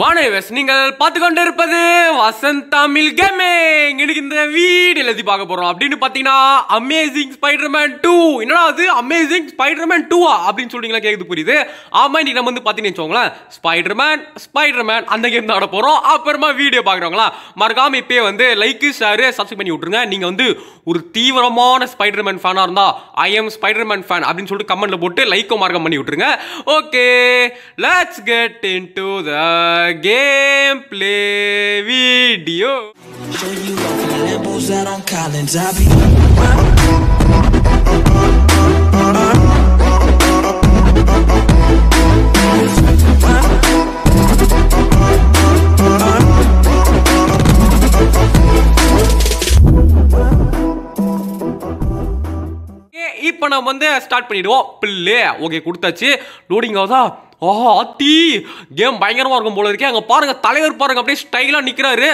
வானேவஸ் நீங்கள் பார்த்து கொண்டு இருப்பது வசந்த் தமிழ் கேமிங் இன்னைக்கு இந்த வீடு எழுதி பார்க்க போறோம் அப்படின்னு பாத்தீங்கன்னா அமேசிங் ஸ்பைடர்மேன் டூ என்னடா அது அமேசிங் ஸ்பைடர்மேன் டூவா அப்படின்னு சொல்றீங்களா கேக்குது புரியுது ஆமா இன்னைக்கு நம்ம வந்து பாத்தீங்கன்னு வச்சுக்கோங்களேன் ஸ்பைடர்மேன் ஸ்பைடர்மேன் அந்த கேம் தான் போறோம் அப்புறமா வீடியோ பாக்குறவங்களா மறக்காம இப்பயே வந்து லைக் ஷேர் சப்ஸ்கிரைப் பண்ணி விட்டுருங்க நீங்க வந்து ஒரு தீவிரமான ஸ்பைடர்மேன் ஃபேனா இருந்தா ஐ எம் ஸ்பைடர்மேன் ஃபேன் அப்படின்னு சொல்லிட்டு கமெண்ட்ல போட்டு லைக்கோ மார்க்கம் பண்ணி விட்டுருங்க okay let's get into the the gameplay video. Show you off my Lambos out on Collins. I be. இப்போ நம்ம வந்து ஸ்டார்ட் பண்ணிடுவோம் பிள்ளை ஓகே கொடுத்தாச்சு லோடிங் ஆகுதா ஆஹா அத்தி கேம் பயங்கரமாக இருக்கும் போல இருக்கேன் அங்கே பாருங்கள் தலைவர் பாருங்கள் அப்படியே ஸ்டைலாக நிற்கிறாரு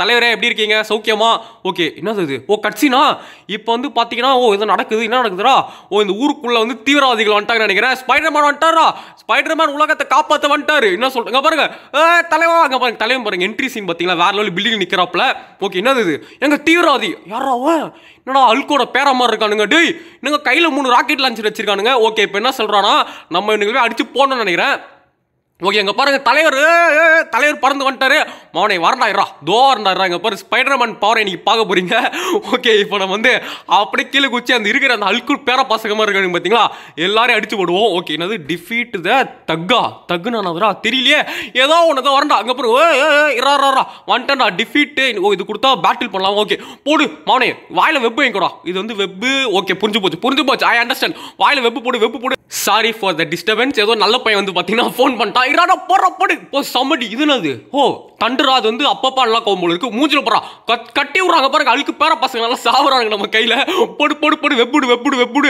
தலைவரே எப்படி இருக்கீங்க சௌக்கியமா ஓகே என்ன இது ஓ கட்சினா இப்போ வந்து பார்த்தீங்கன்னா ஓ இது நடக்குது என்ன நடக்குதுடா ஓ இந்த ஊருக்குள்ளே வந்து தீவிரவாதிகள் வந்துட்டாங்கன்னு நினைக்கிறேன் ஸ்பைடர் மேன் வந்துட்டாரா ஸ்பைடர் மேன் உலகத்தை காப்பாற்ற வந்துட்டாரு என்ன சொல்கிறேங்க பாருங்கள் தலைவா அங்கே பாருங்க தலைவன் பாருங்கள் என்ட்ரி சீன் பார்த்தீங்களா வேற லெவலில் பில்டிங் நிற்கிறாப்புல ஓகே என்னது எங்கள் தீவிரவாதி யாராவன் என்னடா அல்கோட பேர மாதிரி இருக்கானுங்க டேய் இன்னுங்க கையில் மூணு ராக்கெட் லான்ச்சர் வச்சிருக்கானுங்க ஓகே இப்போ என்ன சொல்கிறானா நம்ம இன்னைக்கு அடித்து போடணும்னு நினைக்கிறேன் ஓகே இங்கே பாருங்கள் தலைவர் தலைவர் பறந்து வந்துட்டாரு மோனை வரண்டாயிரா தோ வரண்டாயிரா இங்கே பாரு ஸ்பைடர்மேன் பவரை இன்னைக்கு பார்க்க போகிறீங்க ஓகே இப்போ நம்ம வந்து அப்படி கீழே குச்சி அந்த இருக்கிற அந்த அல்கு பேர பசங்க மாதிரி இருக்காங்க பார்த்தீங்களா எல்லாரையும் அடிச்சு போடுவோம் ஓகே என்னது டிஃபீட் த தக்கா தக்குனானதுரா தெரியலையே ஏதோ ஒன்று தான் வரண்டா அங்கே பாரு ஓ இரா வந்துட்டா டிஃபீட்டு ஓ இது கொடுத்தா பேட்டில் பண்ணலாம் ஓகே போடு மோனை வாயில் வெப்பு எங்கடா இது வந்து வெப்பு ஓகே புரிஞ்சு போச்சு புரிஞ்சு போச்சு ஐ அண்டர்ஸ்டாண்ட் வாயில் வெப்பு போடு வெப்பு போடு சாரி ஃபார் த டிஸ்டர்பன்ஸ் ஏதோ நல்ல பையன் வந்து பார்த்தீங்கன்னா ஃபோன் பண்ணிட்டான் ஐராடா போற போடு போ சமடி இது என்னது ஓ தண்டுராது வந்து அப்பப்பா நல்லா கோம்பல் இருக்கு மூஞ்சில் போறான் கட் கட்டி விடுறாங்க பாருங்க அழுக்கு பேர பசங்க நல்லா சாவுறாங்க நம்ம கையில் போடு போடு போடு வெப்புடு வெப்புடு வெப்புடு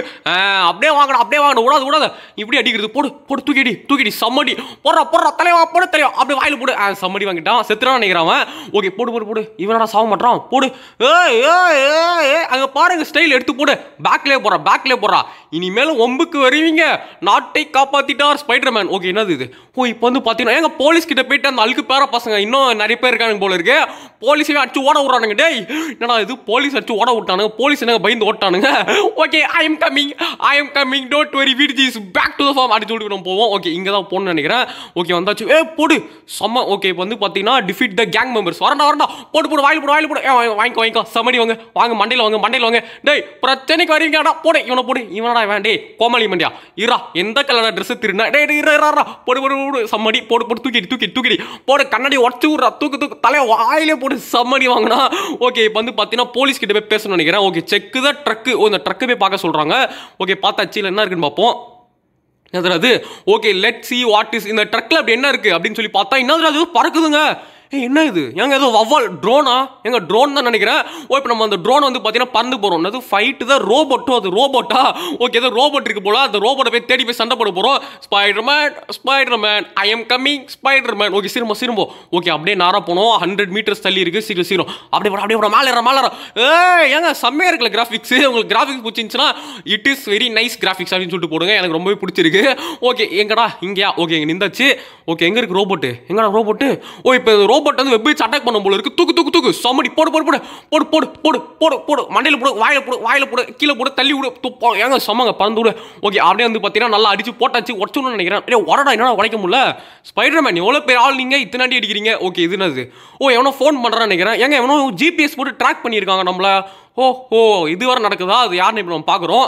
அப்படியே வாங்கணும் அப்படியே வாங்கணும் விடாது விடாது இப்படி அடிக்கிறது போடு போடு தூக்கிடி தூக்கிடி சம்மடி போடுற போடுற தலைவா போடு தலைவா அப்படியே வாயில் போடு சம்மடி வாங்கிட்டான் செத்துறான் நினைக்கிறான் ஓகே போடு போடு போடு இவனடா சாவ மாட்டான் போடு ஏ ஏ ஏ அங்கே பாருங்க ஸ்டைல் எடுத்து போடு பேக்லேயே போகிறா பேக்லேயே போடுறா இனிமேல் ஒம்புக்கு வருவீங்க நாட்டை காப்பாற்றிட்டார் ஸ்பைடர்மேன் ஓகே என்னது இது ஓ இப்போ வந்து பார்த்தீங்கன்னா எங்கள் போலீஸ் கிட்ட போயிட்டு அந்த அழுக்கு பேர பசங்க இன்னும் நிறைய பேர் இருக்கானுங்க போல இருக்கு போலீஸையும் அடிச்சு ஓட விட்றானுங்க டேய் என்னடா இது போலீஸ் அடிச்சு ஓட விட்டானுங்க போலீஸ் என்னங்க பயந்து ஓட்டானுங்க okay I am coming I am coming don't worry weed is back to the farm அடிச்சு விட்டு நம்ம போவோம் ஓகே இங்கே தான் போகணும்னு நினைக்கிறேன் ஓகே வந்தாச்சு ஏ போடு செம்ம ஓகே இப்போ வந்து பார்த்தீங்கன்னா டிஃபிட் த கேங் மெம்பர்ஸ் வரண்டா வரண்டா போட்டு போடு வாயில் போடு வாயில் போடு வாங்கிக்கோ வாங்கிக்கோ சமடி வாங்க வாங்க மண்டையில் வாங்க மண்டையில் வாங்க டேய் பிரச்சனைக்கு வரீங்கடா போடு இவனை போடு இவனடா வேண்டே கோமாளி மண்டியா இரா எந்த கலர் ட்ரெஸ்ஸு திருடா டே இரா இரா போடு போடு போடு போடு சம்மடி போடு போட்டு தூக்கிடி தூக்கி தூக்கிடி போடு கண்ணாடி உடச்சி விட்றா தூக்கு தூக்கு தலை வாயிலே போட்டு சம்மடி வாங்கினா ஓகே இப்போ வந்து பார்த்தீங்கன்னா போலீஸ் கிட்ட போய் பேசணும்னு நினைக்கிறேன் ஓகே செக்கு தான் ட்ரக்கு ஓ இந்த ட்ரக்கு போய் பார்க்க சொல்கிறாங்க ஓகே பார்த்தாச்சு இல்லை என்ன இருக்குன்னு பார்ப்போம் என்னது okay let see what is இந்த ட்ரக்கில் அப்படி என்ன இருக்குது அப்படின்னு சொல்லி பார்த்தா என்னது அது பறக்குதுங்க ஏ என்ன இது எங்க ஏதோ வவ்வால் ட்ரோனா எங்க ட்ரோன் தான் நினைக்கிறேன் ஓ இப்போ நம்ம அந்த ட்ரோன் வந்து பார்த்தீங்கன்னா பறந்து போகிறோம் அது ஃபைட்டு தான் ரோபோட்டோ அது ரோபோட்டா ஓகே ஏதோ ரோபோட் இருக்கு போல அந்த ரோபோட்டை போய் தேடி போய் சண்டை போட போகிறோம் Spider Man Spider Man I am coming Spider Man okay சிறும்ப சிறும்ப ஓகே அப்படியே நாரா போனோம் ஹண்ட்ரட் மீட்டர்ஸ் தள்ளி இருக்குது சீக்கிரம் சீரும் அப்படியே அப்படியே போகிறோம் மேலே மேலே ஏ ஏங்க செம்மையாக இருக்குல்ல கிராஃபிக்ஸ் உங்களுக்கு கிராஃபிக்ஸ் பிடிச்சிருந்துச்சுன்னா it is very nice graphics அப்படின்னு சொல்லிட்டு போடுங்க எனக்கு ரொம்பவே பிடிச்சிருக்கு ஓகே எங்கடா இங்கேயா ஓகே இங்கே ஓகே எங்கே இருக்குது ரோபோட்டு எங்கடா ரோபோட்டு ஓ இப்போ ரோபோட் வந்து வெப்பேஜ் அட்டாக் பண்ண போல இருக்கு தூக்கு தூக்கு தூக்கு சமடி போடு போடு போடு போடு போடு போடு போடு போடு மண்டையில் போடு வாயில் போடு வாயில் போடு கீழே போடு தள்ளி விடு துப்போம் ஏங்க சமங்க பறந்து விடு ஓகே அப்படியே வந்து பார்த்தீங்கன்னா நல்லா அடிச்சு போட்டாச்சு உடச்சுன்னு நினைக்கிறேன் ஏ உடடா என்ன உடைக்க முடியல மேன் எவ்வளோ பேர் ஆள் நீங்கள் இத்தனாண்டி அடிக்கிறீங்க ஓகே இது என்னது ஓ எவனோ ஃபோன் பண்ணுறான்னு நினைக்கிறேன் ஏங்க எவனோ ஜிபிஎஸ் போட்டு ட்ராக் பண்ணியிருக்காங்க நம்மள ஓ ஓ இது வர நடக்குதா அது யாருன்னு இப்போ நம்ம பார்க்குறோம்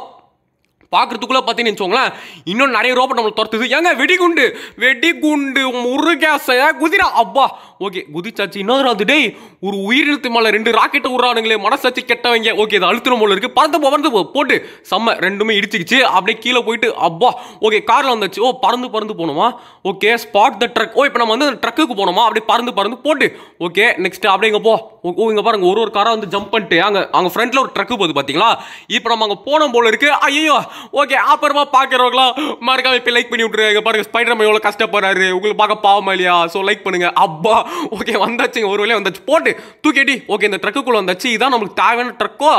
பார்க்குறதுக்குள்ளே பார்த்தீங்கன்னு வச்சுக்கோங்களேன் இன்னும் நிறைய ரோபோட் நம்மளை துரத்துது ஏங்க வெடிகுண்டு வெடிகுண்டு முருகேசையா குதிரா அப்பா ஓகே குதிச்சாச்சு இன்னொரு அது டேய் ஒரு உயிரினத்து மேலே ரெண்டு ராக்கெட்டை விட்றானுங்களே மனசாச்சு கெட்டவங்க ஓகே இது அழுத்தணும் போல இருக்குது பறந்து பறந்து போட்டு செம்ம ரெண்டுமே இடிச்சிக்கிச்சு அப்படியே கீழே போயிட்டு அப்பா ஓகே காரில் வந்துச்சு ஓ பறந்து பறந்து போனோமா ஓகே ஸ்பாட் த ட்ரக் ஓ இப்போ நம்ம வந்து அந்த ட்ரக்குக்கு போனோமா அப்படியே பறந்து பறந்து போட்டு ஓகே நெக்ஸ்ட் அப்படியே இங்கே போ ஓ இங்கே பாருங்க ஒரு ஒரு காராக வந்து ஜம்ப் பண்ணிட்டு அங்கே அங்கே ஃப்ரண்ட்டில் ஒரு ட்ரக்கு போகுது பார்த்தீங்களா இப்போ நம்ம அங்கே போனோம் போல இருக்குது ஐயோ ஓகே அப்புறமா பார்க்குறவங்களா மறக்காம இப்போ லைக் பண்ணி விட்டுருங்க பாருங்க ஸ்பைடர் மேன் எவ்வளோ கஷ்டப்படுறாரு உங்களுக்கு பார்க்க பாவமா இல்லையா ஸோ லைக் பண்ணுங்க அப்பா ஓகே வந்தாச்சுங்க ஒரு வேலையை வந்தாச்சு போட்டு தூக்கிட்டி ஓகே இந்த ட்ரக்குக்குள்ளே வந்தாச்சு இதான் நமக்கு தேவையான ட்ரக்கோ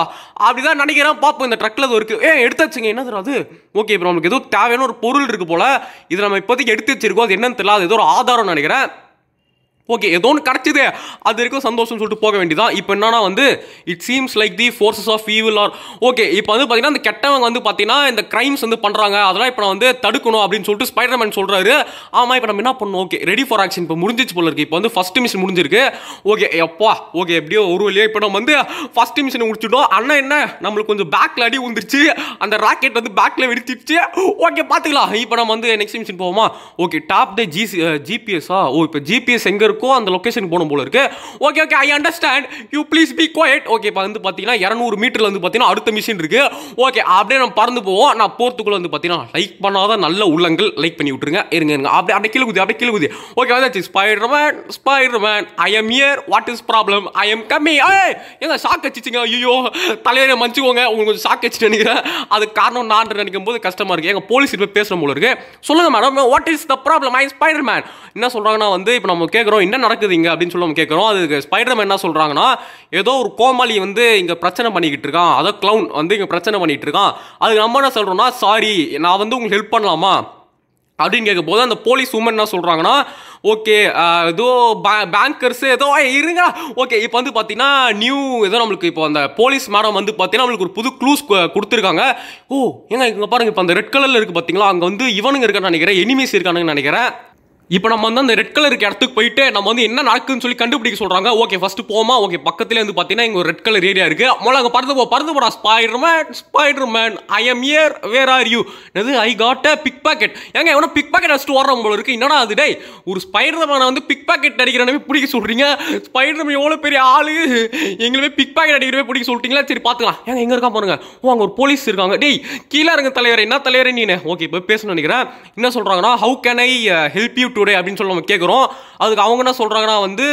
அப்படிதான் நினைக்கிறேன் பார்ப்போம் இந்த ட்ரக்கில் அது இருக்குது ஏன் எடுத்தாச்சுங்க என்ன அது ஓகே இப்போ நமக்கு ஏதோ தேவையான ஒரு பொருள் இருக்குது போல் இது நம்ம இப்போதைக்கு எடுத்து வச்சிருக்கோம் அது என்னன்னு தெரியல அது ஏதோ ஒரு ஆதாரம்னு நினைக்கிறேன் ஓகே ஏதோ ஒன்று கிடச்சிதே அது வரைக்கும் சந்தோஷம் சொல்லிட்டு போக வேண்டியதான் இப்போ என்னன்னா வந்து it seems like the forces of evil are okay இப்போ வந்து பார்த்தீங்கன்னா இந்த கெட்டவங்க வந்து பார்த்தீங்கன்னா இந்த கிரைம்ஸ் வந்து பண்ணுறாங்க அதெல்லாம் இப்போ நான் வந்து தடுக்கணும் அப்படின்னு சொல்லிட்டு ஸ்பைடர்மேன் சொல்கிறாரு ஆமாம் இப்போ நம்ம என்ன பண்ணணும் ஓகே ரெடி ஃபார் ஆக்ஷன் இப்போ முடிஞ்சிச்சு போல இருக்கு இப்போ வந்து ஃபஸ்ட் மிஷின் முடிஞ்சிருக்கு ஓகே எப்பா ஓகே எப்படியோ ஒரு வழியோ இப்போ நம்ம வந்து ஃபஸ்ட் மிஷினை முடிச்சுட்டோம் அண்ணா என்ன நம்மளுக்கு கொஞ்சம் பேக்கில் அடி உந்துருச்சு அந்த ராக்கெட் வந்து பேக்கில் வெடிச்சிருச்சு ஓகே பார்த்துக்கலாம் இப்போ நம்ம வந்து நெக்ஸ்ட் மிஷின் போவோமா ஓகே டாப் டே ஜிசி ஜிபிஎஸ்ஸா ஓ இப்போ ஜிபிஎஸ் எங்கே இருக்கும் இருக்கோ அந்த லொக்கேஷனுக்கு போன போல இருக்கு okay okay I understand you please be quiet okay இப்போ வந்து பார்த்தீங்கன்னா இரநூறு மீட்டரில் வந்து பார்த்தீங்கன்னா அடுத்த மிஷின் இருக்குது ஓகே அப்படியே நம்ம பறந்து போவோம் நான் போகிறதுக்குள்ளே வந்து பார்த்தீங்கன்னா லைக் பண்ணாத நல்ல உள்ளங்கள் லைக் பண்ணி விட்டுருங்க இருங்க இருங்க அப்படியே அப்படியே கீழே அப்படியே கீழே ஓகே வந்தாச்சு Spider Spiderman Spider Man I am here what is problem I am coming ஏய் என்ன ஷாக் அடிச்சிச்சிங்க ஐயோ தலைவரை மன்னிச்சுக்கோங்க உங்களுக்கு கொஞ்சம் ஷாக் அடிச்சு நினைக்கிறேன் அது காரணம் நான் நினைக்கும் போது கஷ்டமாக இருக்கு எங்க போலீஸ் இப்போ பேசுகிற போல இருக்கு சொல்லுங்க madam what is the problem I Spider Man என்ன சொல்கிறாங்கன்னா வந்து இப்போ நம்ம கேட்குறோம் என்ன நடக்குது இங்கே அப்படின்னு சொல்லி நம்ம கேட்குறோம் அதுக்கு ஸ்பைடர்மேன் என்ன சொல்கிறாங்கன்னா ஏதோ ஒரு கோமாளி வந்து இங்கே பிரச்சனை பண்ணிக்கிட்டு இருக்கான் அதோ க்ளவுன் வந்து இங்கே பிரச்சனை பண்ணிகிட்டு இருக்கான் அதுக்கு நம்ம என்ன சொல்கிறோன்னா சாரி நான் வந்து உங்களுக்கு ஹெல்ப் பண்ணலாமா அப்படின்னு கேட்கும்போது அந்த போலீஸ் உமன் என்ன சொல்கிறாங்கன்னா ஓகே ஏதோ பே பேங்கர்ஸு ஏதோ இருங்க ஓகே இப்போ வந்து பார்த்தீங்கன்னா நியூ ஏதோ நம்மளுக்கு இப்போ அந்த போலீஸ் மேடம் வந்து பார்த்தீங்கன்னா நம்மளுக்கு ஒரு புது க்ளூஸ் கொடுத்துருக்காங்க ஓ ஏங்க இங்கே பாருங்கள் இப்போ அந்த ரெட் கலரில் இருக்குது பார்த்தீங்களா அங்கே வந்து இவனுங்க இருக்கான்னு நினைக்கிறேன் எனிமீஸ் இருக்கானுங்கன்னு நினைக்கிறேன் இப்போ நம்ம வந்து அந்த ரெட் கலருக்கு இடத்துக்கு போயிட்டு நம்ம வந்து என்ன நடக்குதுன்னு சொல்லி கண்டுபிடிக்க சொல்கிறாங்க ஓகே ஃபஸ்ட்டு போமா ஓகே பக்கத்தில் வந்து பார்த்தீங்கன்னா இங்கே ஒரு ரெட் கலர் ஏரியா இருக்குது அங்கே பறந்து போ பறந்து போடா Spider Man Spider Man I am here where are you என்னது I got a pick pocket ஏங்க எவனோ பிக் பாக்கெட் அடிச்சுட்டு ஓடுறோம் போல இருக்குது என்னடா அது டே ஒரு ஸ்பைடர் மேனை வந்து பிக் பாக்கெட் அடிக்கிறனவே பிடிக்க சொல்கிறீங்க ஸ்பைடர் மேன் எவ்வளோ பெரிய ஆள் எங்களுமே பிக் பாக்கெட் அடிக்கிறவே பிடிக்க சொல்லிட்டீங்களா சரி பார்த்துக்கலாம் ஏங்க எங்கே இருக்கா பாருங்க ஓ அங்கே ஒரு போலீஸ் இருக்காங்க டேய் கீழே இருங்க தலைவர் என்ன தலைவர் நீ ஓகே இப்போ பேசணும்னு நினைக்கிறேன் என்ன சொல்கிறாங்கன்னா how can I help uh, you to today அப்படின்னு சொல்லி நம்ம கேட்குறோம் அதுக்கு அவங்க என்ன சொல்கிறாங்கன்னா வந்து